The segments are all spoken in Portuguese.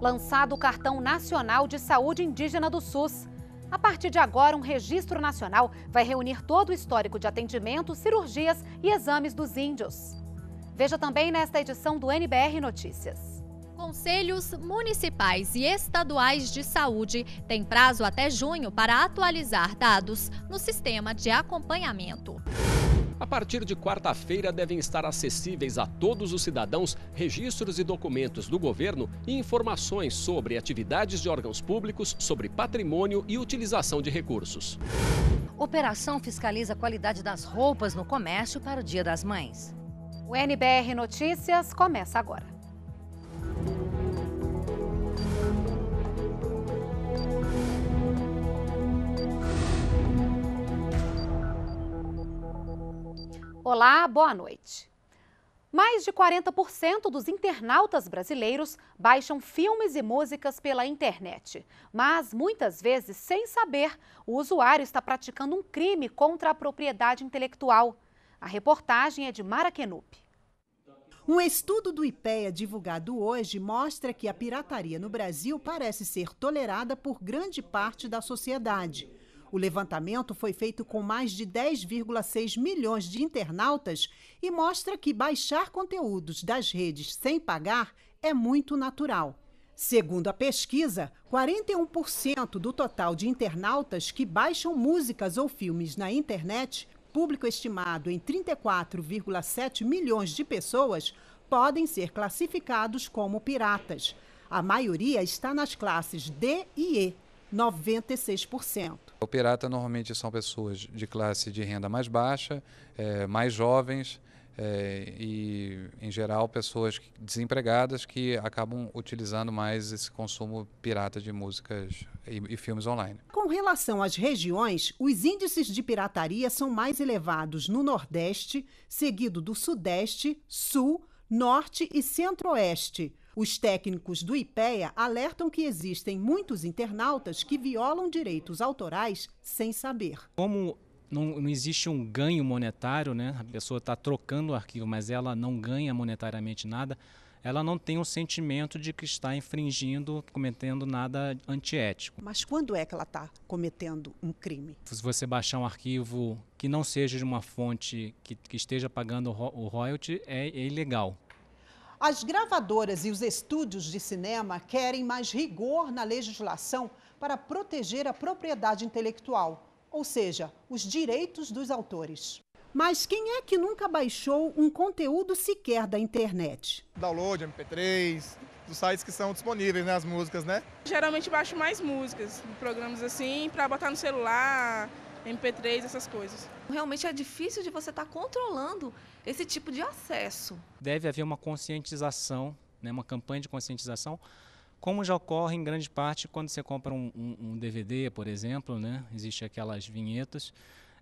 lançado o Cartão Nacional de Saúde Indígena do SUS. A partir de agora, um registro nacional vai reunir todo o histórico de atendimento, cirurgias e exames dos índios. Veja também nesta edição do NBR Notícias. Conselhos municipais e estaduais de saúde têm prazo até junho para atualizar dados no sistema de acompanhamento. A partir de quarta-feira, devem estar acessíveis a todos os cidadãos registros e documentos do governo e informações sobre atividades de órgãos públicos, sobre patrimônio e utilização de recursos. Operação fiscaliza a qualidade das roupas no comércio para o Dia das Mães. O NBR Notícias começa agora. Olá, boa noite. Mais de 40% dos internautas brasileiros baixam filmes e músicas pela internet. Mas, muitas vezes, sem saber, o usuário está praticando um crime contra a propriedade intelectual. A reportagem é de Mara Kenup. Um estudo do IPEA divulgado hoje mostra que a pirataria no Brasil parece ser tolerada por grande parte da sociedade. O levantamento foi feito com mais de 10,6 milhões de internautas e mostra que baixar conteúdos das redes sem pagar é muito natural. Segundo a pesquisa, 41% do total de internautas que baixam músicas ou filmes na internet, público estimado em 34,7 milhões de pessoas, podem ser classificados como piratas. A maioria está nas classes D e E, 96%. O pirata normalmente são pessoas de classe de renda mais baixa, é, mais jovens é, e, em geral, pessoas desempregadas que acabam utilizando mais esse consumo pirata de músicas e, e filmes online. Com relação às regiões, os índices de pirataria são mais elevados no Nordeste, seguido do Sudeste, Sul, Norte e Centro-Oeste. Os técnicos do IPEA alertam que existem muitos internautas que violam direitos autorais sem saber. Como não, não, existe um ganho monetário, né? A pessoa está trocando o arquivo, mas ela não ganha monetariamente nada. Ela não tem o sentimento de que está infringindo, cometendo nada antiético. Mas quando é que ela está cometendo um crime? Se você baixar um arquivo que não seja de uma fonte que, que esteja pagando o royalty, é, é ilegal. As gravadoras e os estúdios de cinema querem mais rigor na legislação para proteger a propriedade intelectual, ou seja, os direitos dos autores. Mas quem é que nunca baixou um conteúdo sequer da internet? Download, MP3, dos sites que são disponíveis, né, as músicas, né? Geralmente baixo mais músicas, programas assim, para botar no celular, MP3, essas coisas. Realmente é difícil de você estar tá controlando esse tipo de acesso. Deve haver uma conscientização, né, uma campanha de conscientização, como já ocorre em grande parte quando você compra um, um, um DVD, por exemplo, né? existe aquelas vinhetas.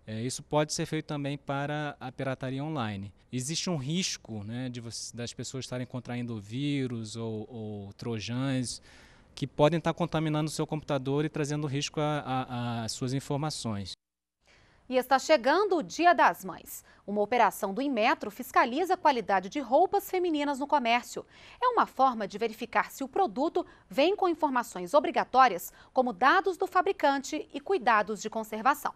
É, isso pode ser feito também para a pirataria online. Existe um risco né, de você, das pessoas estarem contraindo vírus ou, ou trojans que podem estar contaminando o seu computador e trazendo risco às suas informações. E está chegando o Dia das Mães. Uma operação do Inmetro fiscaliza a qualidade de roupas femininas no comércio. É uma forma de verificar se o produto vem com informações obrigatórias, como dados do fabricante e cuidados de conservação.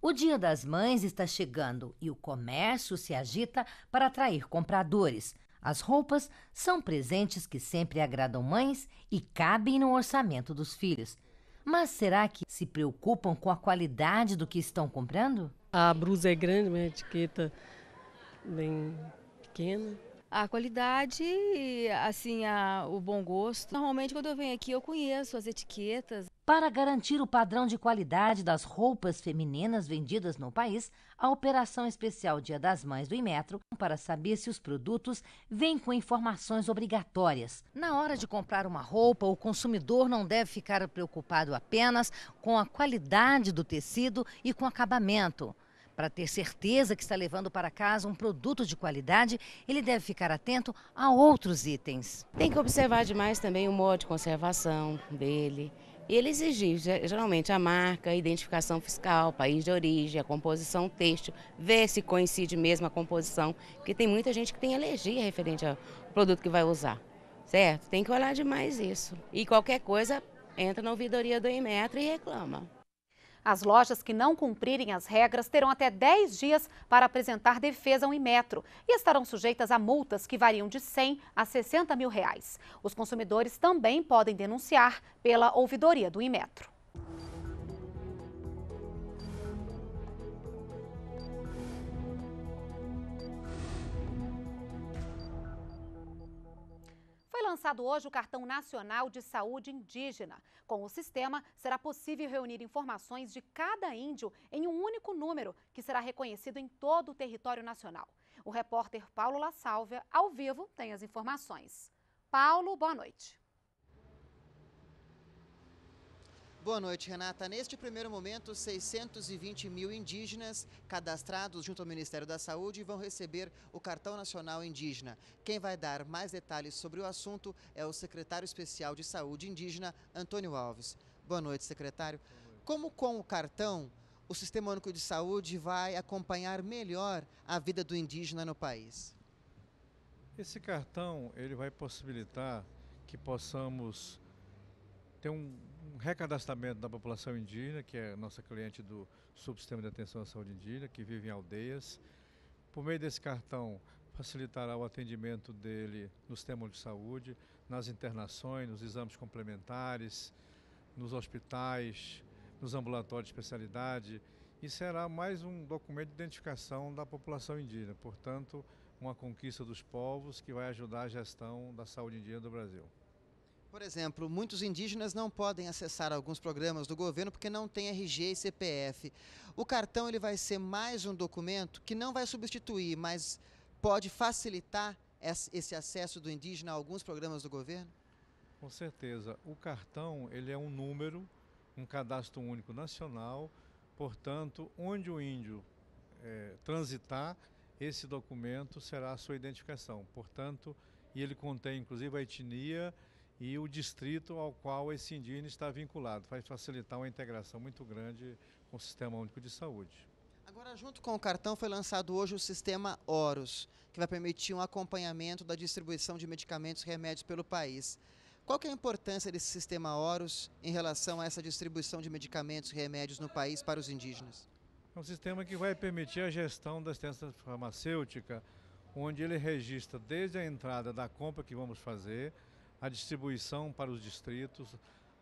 O Dia das Mães está chegando e o comércio se agita para atrair compradores. As roupas são presentes que sempre agradam mães e cabem no orçamento dos filhos. Mas será que se preocupam com a qualidade do que estão comprando? A brusa é grande, mas a etiqueta bem pequena. A qualidade, assim, a, o bom gosto. Normalmente quando eu venho aqui eu conheço as etiquetas. Para garantir o padrão de qualidade das roupas femininas vendidas no país, a Operação Especial Dia das Mães do Imetro para saber se os produtos vêm com informações obrigatórias. Na hora de comprar uma roupa, o consumidor não deve ficar preocupado apenas com a qualidade do tecido e com o acabamento. Para ter certeza que está levando para casa um produto de qualidade, ele deve ficar atento a outros itens. Tem que observar demais também o modo de conservação dele, e ele exige geralmente a marca, a identificação fiscal, país de origem, a composição têxtil, ver se coincide mesmo a composição, porque tem muita gente que tem alergia referente ao produto que vai usar, certo? Tem que olhar demais isso. E qualquer coisa, entra na ouvidoria do Inmetro e reclama. As lojas que não cumprirem as regras terão até 10 dias para apresentar defesa ao Inmetro e estarão sujeitas a multas que variam de 100 a 60 mil reais. Os consumidores também podem denunciar pela ouvidoria do Inmetro. lançado hoje o Cartão Nacional de Saúde Indígena. Com o sistema, será possível reunir informações de cada índio em um único número, que será reconhecido em todo o território nacional. O repórter Paulo La Sálvia, ao vivo, tem as informações. Paulo, boa noite. Boa noite, Renata. Neste primeiro momento, 620 mil indígenas cadastrados junto ao Ministério da Saúde vão receber o Cartão Nacional Indígena. Quem vai dar mais detalhes sobre o assunto é o secretário especial de Saúde Indígena, Antônio Alves. Boa noite, secretário. Noite. Como com o cartão, o Sistema Único de Saúde vai acompanhar melhor a vida do indígena no país? Esse cartão ele vai possibilitar que possamos ter um um recadastramento da população indígena, que é nossa cliente do Subsistema de Atenção à Saúde Indígena, que vive em aldeias. Por meio desse cartão, facilitará o atendimento dele no sistema de saúde, nas internações, nos exames complementares, nos hospitais, nos ambulatórios de especialidade e será mais um documento de identificação da população indígena, portanto, uma conquista dos povos que vai ajudar a gestão da saúde indígena do Brasil. Por exemplo, muitos indígenas não podem acessar alguns programas do governo porque não tem RG e CPF. O cartão ele vai ser mais um documento que não vai substituir, mas pode facilitar esse acesso do indígena a alguns programas do governo? Com certeza. O cartão ele é um número, um cadastro único nacional. Portanto, onde o índio é, transitar, esse documento será a sua identificação. Portanto, e ele contém inclusive a etnia e o distrito ao qual esse indígena está vinculado. Vai facilitar uma integração muito grande com o Sistema Único de Saúde. Agora, junto com o cartão, foi lançado hoje o sistema Horus, que vai permitir um acompanhamento da distribuição de medicamentos e remédios pelo país. Qual é a importância desse sistema Horus em relação a essa distribuição de medicamentos e remédios no país para os indígenas? É um sistema que vai permitir a gestão da assistência farmacêutica, onde ele registra desde a entrada da compra que vamos fazer, a distribuição para os distritos,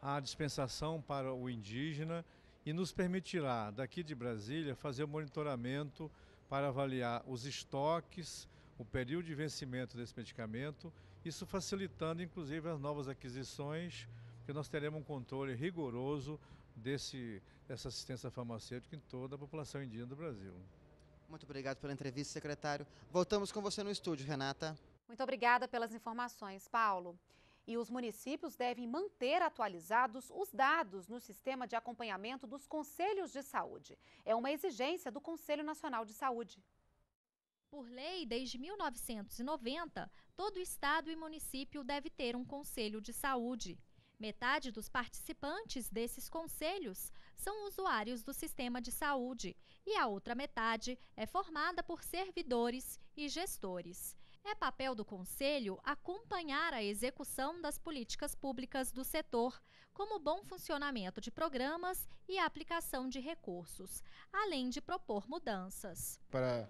a dispensação para o indígena e nos permitirá, daqui de Brasília, fazer o monitoramento para avaliar os estoques, o período de vencimento desse medicamento, isso facilitando inclusive as novas aquisições, porque nós teremos um controle rigoroso desse, dessa assistência farmacêutica em toda a população indígena do Brasil. Muito obrigado pela entrevista, secretário. Voltamos com você no estúdio, Renata. Muito obrigada pelas informações, Paulo. E os municípios devem manter atualizados os dados no sistema de acompanhamento dos conselhos de saúde. É uma exigência do Conselho Nacional de Saúde. Por lei, desde 1990, todo estado e município deve ter um conselho de saúde. Metade dos participantes desses conselhos são usuários do sistema de saúde e a outra metade é formada por servidores e gestores. É papel do Conselho acompanhar a execução das políticas públicas do setor, como bom funcionamento de programas e aplicação de recursos, além de propor mudanças. Para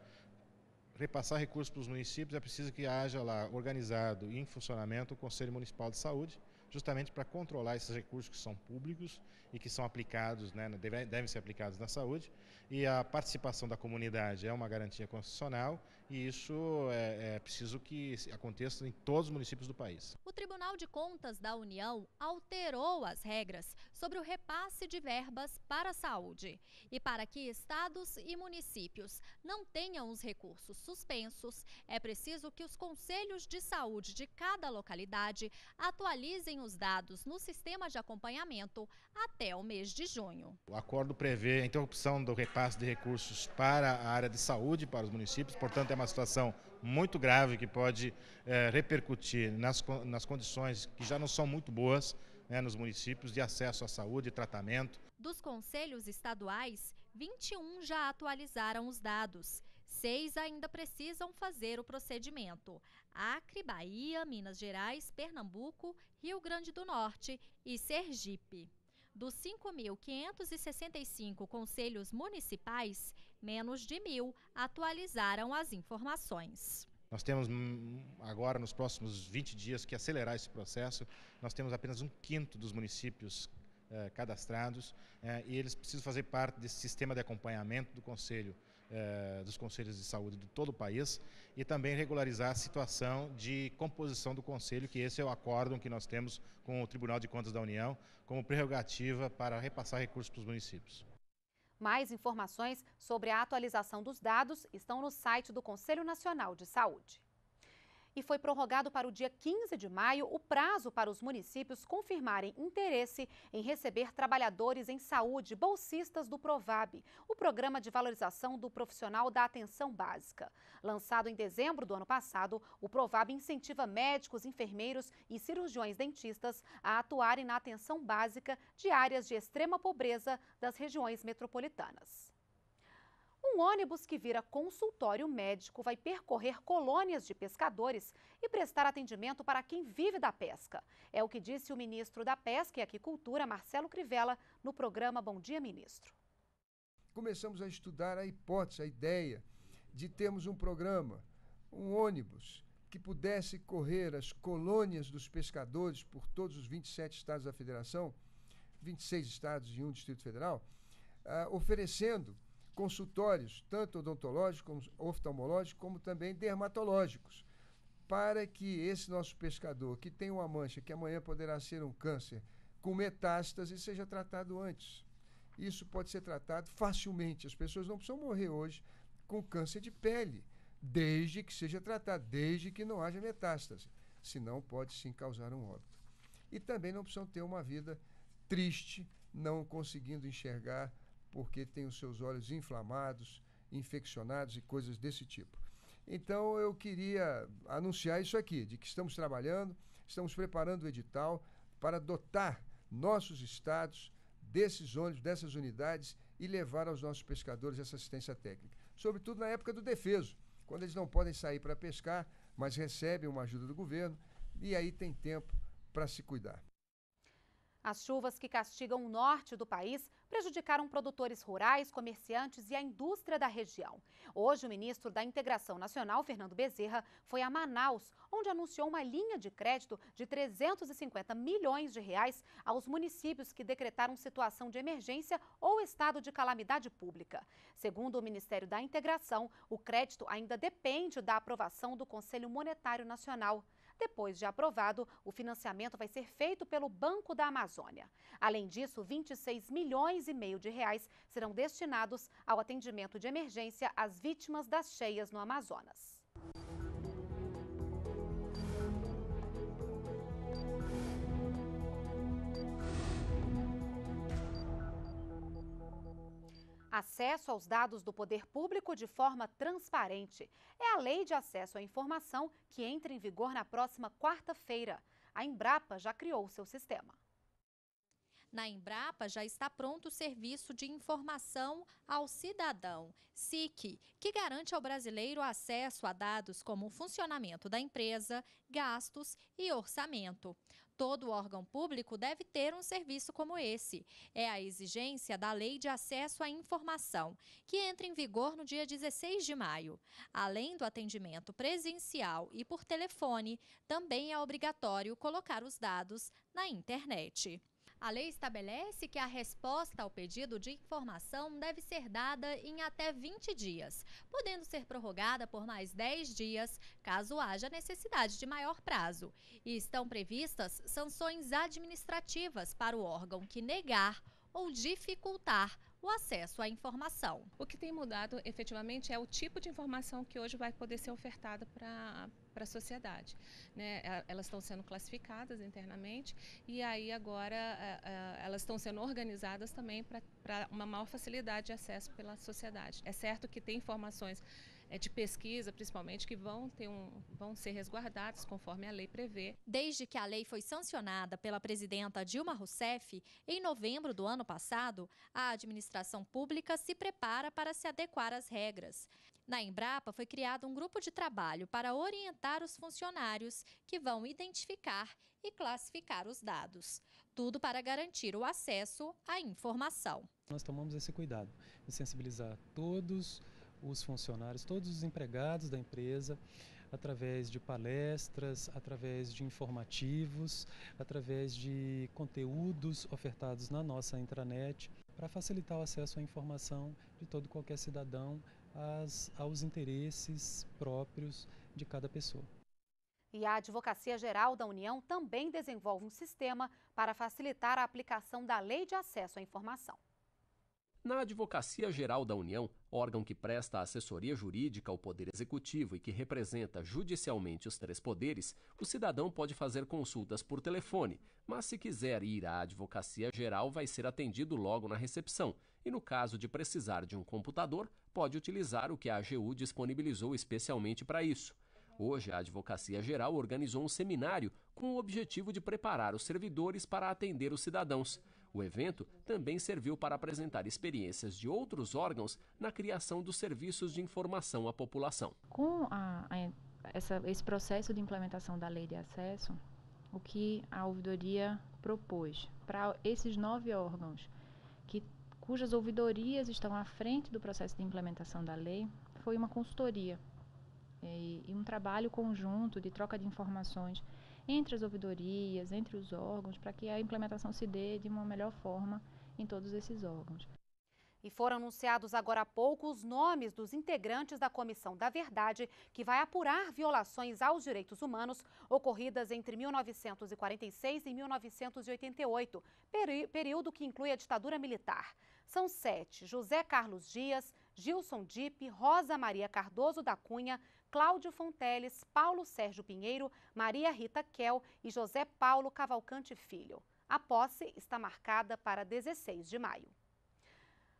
repassar recursos para os municípios, é preciso que haja lá organizado e em funcionamento o Conselho Municipal de Saúde, justamente para controlar esses recursos que são públicos e que são aplicados, né, devem, devem ser aplicados na saúde. E a participação da comunidade é uma garantia constitucional e isso é, é preciso que aconteça em todos os municípios do país. O Tribunal de Contas da União alterou as regras sobre o repasse de verbas para a saúde e para que estados e municípios não tenham os recursos suspensos, é preciso que os conselhos de saúde de cada localidade atualizem os dados no sistema de acompanhamento até o mês de junho. O acordo prevê a interrupção do repasse de recursos para a área de saúde para os municípios, portanto é uma situação muito grave que pode é, repercutir nas, nas condições que já não são muito boas né, nos municípios de acesso à saúde e tratamento. Dos conselhos estaduais, 21 já atualizaram os dados. Seis ainda precisam fazer o procedimento: Acre, Bahia, Minas Gerais, Pernambuco, Rio Grande do Norte e Sergipe. Dos 5.565 conselhos municipais, menos de mil atualizaram as informações. Nós temos hum, agora, nos próximos 20 dias, que acelerar esse processo. Nós temos apenas um quinto dos municípios eh, cadastrados eh, e eles precisam fazer parte desse sistema de acompanhamento do Conselho eh, dos conselhos de saúde de todo o país e também regularizar a situação de composição do conselho, que esse é o acórdão que nós temos com o Tribunal de Contas da União como prerrogativa para repassar recursos para os municípios. Mais informações sobre a atualização dos dados estão no site do Conselho Nacional de Saúde e foi prorrogado para o dia 15 de maio o prazo para os municípios confirmarem interesse em receber trabalhadores em saúde bolsistas do Provab, o Programa de Valorização do Profissional da Atenção Básica. Lançado em dezembro do ano passado, o Provab incentiva médicos, enfermeiros e cirurgiões dentistas a atuarem na atenção básica de áreas de extrema pobreza das regiões metropolitanas. Um ônibus que vira consultório médico vai percorrer colônias de pescadores e prestar atendimento para quem vive da pesca. É o que disse o ministro da Pesca e Aquicultura, Marcelo Crivella, no programa Bom Dia Ministro. Começamos a estudar a hipótese, a ideia de termos um programa, um ônibus, que pudesse correr as colônias dos pescadores por todos os 27 estados da federação, 26 estados e um Distrito Federal, uh, oferecendo consultórios, tanto odontológicos, como oftalmológicos, como também dermatológicos, para que esse nosso pescador, que tem uma mancha, que amanhã poderá ser um câncer, com metástase, seja tratado antes. Isso pode ser tratado facilmente. As pessoas não precisam morrer hoje com câncer de pele, desde que seja tratado, desde que não haja metástase. Senão, pode sim causar um óbito. E também não precisam ter uma vida triste, não conseguindo enxergar porque tem os seus olhos inflamados, infeccionados e coisas desse tipo. Então eu queria anunciar isso aqui, de que estamos trabalhando, estamos preparando o edital para dotar nossos estados desses ônibus, dessas unidades e levar aos nossos pescadores essa assistência técnica. Sobretudo na época do defeso, quando eles não podem sair para pescar, mas recebem uma ajuda do governo e aí tem tempo para se cuidar. As chuvas que castigam o norte do país prejudicaram produtores rurais, comerciantes e a indústria da região. Hoje, o ministro da Integração Nacional, Fernando Bezerra, foi a Manaus, onde anunciou uma linha de crédito de 350 milhões de reais aos municípios que decretaram situação de emergência ou estado de calamidade pública. Segundo o Ministério da Integração, o crédito ainda depende da aprovação do Conselho Monetário Nacional. Depois de aprovado, o financiamento vai ser feito pelo Banco da Amazônia. Além disso, 26 milhões e meio de reais serão destinados ao atendimento de emergência às vítimas das cheias no Amazonas. Acesso aos dados do poder público de forma transparente. É a Lei de Acesso à Informação que entra em vigor na próxima quarta-feira. A Embrapa já criou seu sistema. Na Embrapa já está pronto o serviço de informação ao cidadão, SIC, que garante ao brasileiro acesso a dados como o funcionamento da empresa, gastos e orçamento. Todo órgão público deve ter um serviço como esse. É a exigência da Lei de Acesso à Informação, que entra em vigor no dia 16 de maio. Além do atendimento presencial e por telefone, também é obrigatório colocar os dados na internet. A lei estabelece que a resposta ao pedido de informação deve ser dada em até 20 dias, podendo ser prorrogada por mais 10 dias, caso haja necessidade de maior prazo. E estão previstas sanções administrativas para o órgão que negar ou dificultar o acesso à informação. O que tem mudado efetivamente é o tipo de informação que hoje vai poder ser ofertada para para a sociedade. Né? É, elas estão sendo classificadas internamente e aí agora é, é, elas estão sendo organizadas também para uma maior facilidade de acesso pela sociedade. É certo que tem informações de pesquisa, principalmente, que vão, ter um, vão ser resguardadas conforme a lei prevê. Desde que a lei foi sancionada pela presidenta Dilma Rousseff, em novembro do ano passado, a administração pública se prepara para se adequar às regras. Na Embrapa foi criado um grupo de trabalho para orientar os funcionários que vão identificar e classificar os dados. Tudo para garantir o acesso à informação. Nós tomamos esse cuidado de sensibilizar todos os funcionários, todos os empregados da empresa, através de palestras, através de informativos, através de conteúdos ofertados na nossa intranet, para facilitar o acesso à informação de todo qualquer cidadão aos interesses próprios de cada pessoa. E a Advocacia Geral da União também desenvolve um sistema para facilitar a aplicação da Lei de Acesso à Informação. Na Advocacia Geral da União, órgão que presta assessoria jurídica ao Poder Executivo e que representa judicialmente os três poderes, o cidadão pode fazer consultas por telefone, mas se quiser ir à Advocacia Geral, vai ser atendido logo na recepção e, no caso de precisar de um computador, pode utilizar o que a AGU disponibilizou especialmente para isso. Hoje, a Advocacia Geral organizou um seminário com o objetivo de preparar os servidores para atender os cidadãos. O evento também serviu para apresentar experiências de outros órgãos na criação dos serviços de informação à população. Com a, essa, esse processo de implementação da lei de acesso, o que a ouvidoria propôs para esses nove órgãos que cujas ouvidorias estão à frente do processo de implementação da lei, foi uma consultoria e, e um trabalho conjunto de troca de informações entre as ouvidorias, entre os órgãos, para que a implementação se dê de uma melhor forma em todos esses órgãos. E foram anunciados agora há pouco os nomes dos integrantes da Comissão da Verdade, que vai apurar violações aos direitos humanos ocorridas entre 1946 e 1988, período que inclui a ditadura militar. São sete: José Carlos Dias, Gilson Dipe, Rosa Maria Cardoso da Cunha, Cláudio Fonteles, Paulo Sérgio Pinheiro, Maria Rita Kel e José Paulo Cavalcante Filho. A posse está marcada para 16 de maio.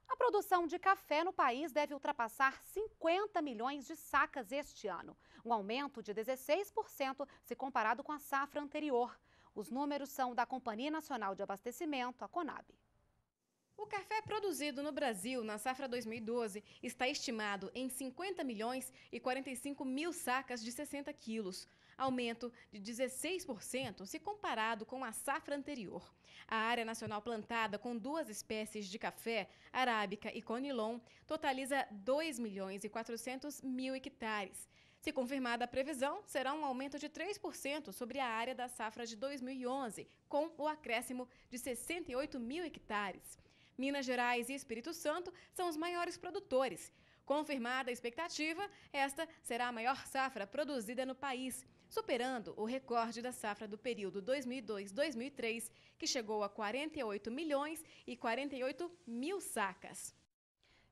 A produção de café no país deve ultrapassar 50 milhões de sacas este ano, um aumento de 16% se comparado com a safra anterior. Os números são da Companhia Nacional de Abastecimento, a Conab. O café produzido no Brasil na safra 2012 está estimado em 50 milhões e 45 mil sacas de 60 quilos aumento de 16% se comparado com a safra anterior. A área nacional plantada com duas espécies de café, arábica e conilon, totaliza 2 milhões e 400 mil hectares. Se confirmada a previsão, será um aumento de 3% sobre a área da safra de 2011, com o acréscimo de 68 mil hectares. Minas Gerais e Espírito Santo são os maiores produtores. Confirmada a expectativa, esta será a maior safra produzida no país, superando o recorde da safra do período 2002-2003, que chegou a 48 milhões e 48 mil sacas.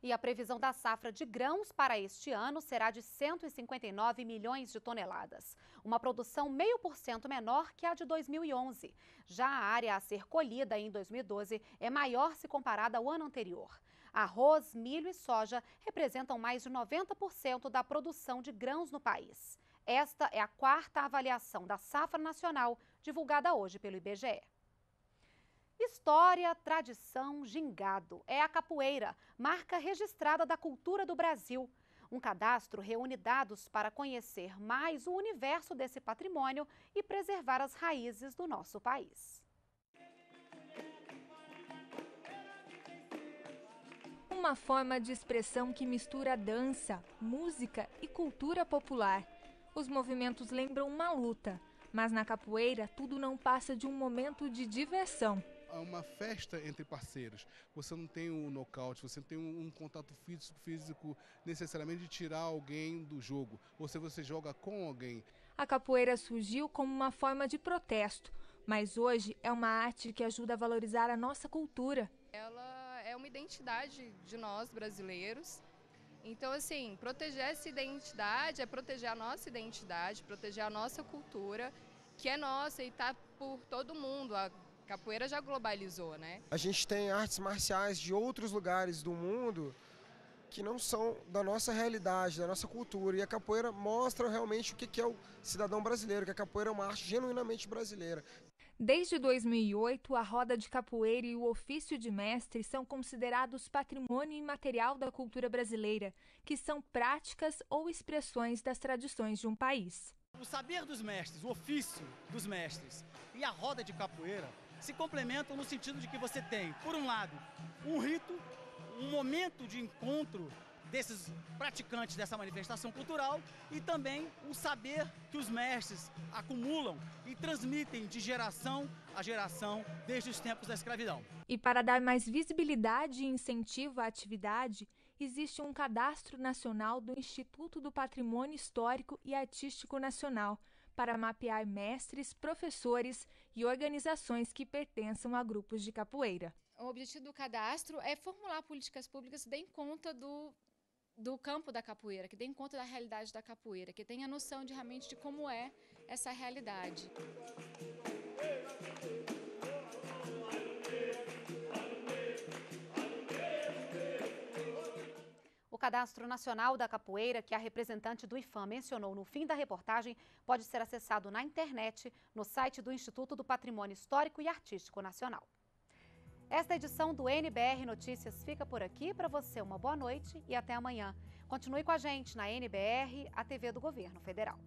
E a previsão da safra de grãos para este ano será de 159 milhões de toneladas, uma produção meio por cento menor que a de 2011. Já a área a ser colhida em 2012 é maior se comparada ao ano anterior. Arroz, milho e soja representam mais de 90% da produção de grãos no país. Esta é a quarta avaliação da safra nacional, divulgada hoje pelo IBGE. História, tradição, gingado. É a capoeira, marca registrada da cultura do Brasil. Um cadastro reúne dados para conhecer mais o universo desse patrimônio e preservar as raízes do nosso país. Uma forma de expressão que mistura dança, música e cultura popular. Os movimentos lembram uma luta, mas na capoeira tudo não passa de um momento de diversão. É uma festa entre parceiros. Você não tem um nocaute, você não tem um, contato físico, físico necessariamente de tirar alguém do jogo, ou se você joga com alguém. A capoeira surgiu como uma forma de protesto, mas hoje é uma arte que ajuda a valorizar a nossa cultura. Ela é uma identidade de nós brasileiros então, assim, proteger essa identidade é proteger a nossa identidade, proteger a nossa cultura, que é nossa e está por todo mundo. A capoeira já globalizou, né? A gente tem artes marciais de outros lugares do mundo que não são da nossa realidade, da nossa cultura. E a capoeira mostra realmente o que é o cidadão brasileiro, que a capoeira é uma arte genuinamente brasileira. Desde 2008, a roda de capoeira e o ofício de mestre são considerados patrimônio imaterial da cultura brasileira, que são práticas ou expressões das tradições de um país. O saber dos mestres, o ofício dos mestres e a roda de capoeira se complementam no sentido de que você tem, por um lado, um rito, um momento de encontro desses praticantes dessa manifestação cultural e também o saber que os mestres acumulam e transmitem de geração a geração desde os tempos da escravidão. E para dar mais visibilidade e incentivo à atividade, existe um cadastro nacional do Instituto do Patrimônio Histórico e Artístico Nacional para mapear mestres, professores e organizações que pertençam a grupos de capoeira. O objetivo do cadastro é formular políticas públicas bem conta do, do campo da capoeira, que dêem conta da realidade da capoeira, que tenha noção de realmente de como é essa realidade. O Cadastro Nacional da Capoeira, que a representante do IFAM mencionou no fim da reportagem, pode ser acessado na internet, no site do Instituto do Patrimônio Histórico e Artístico Nacional. Esta edição do NBR Notícias fica por aqui. Para você, uma boa noite e até amanhã. Continue com a gente na NBR, a TV do Governo Federal.